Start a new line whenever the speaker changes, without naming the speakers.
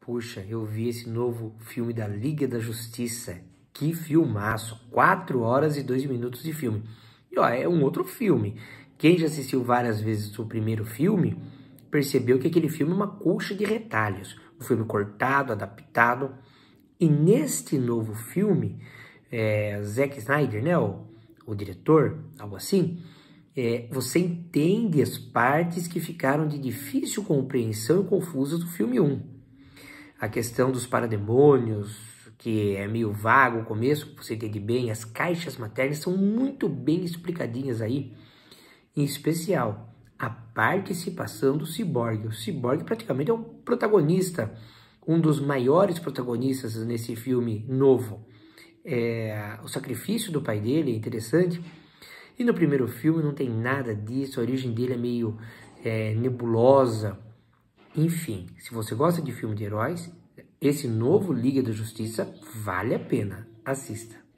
Puxa, eu vi esse novo filme da Liga da Justiça. Que filmaço! 4 horas e 2 minutos de filme. E ó, é um outro filme. Quem já assistiu várias vezes o primeiro filme percebeu que aquele filme é uma colcha de retalhos. Um filme cortado, adaptado. E neste novo filme, é, Zack Snyder, né, o, o diretor, algo assim, é, você entende as partes que ficaram de difícil compreensão e confusas do filme 1 a questão dos parademônios, que é meio vago o começo, você entende bem, as caixas maternas são muito bem explicadinhas aí, em especial a participação do ciborgue. O ciborgue praticamente é um protagonista, um dos maiores protagonistas nesse filme novo. É, o sacrifício do pai dele é interessante, e no primeiro filme não tem nada disso, a origem dele é meio é, nebulosa, enfim, se você gosta de filme de heróis, esse novo Liga da Justiça vale a pena. Assista.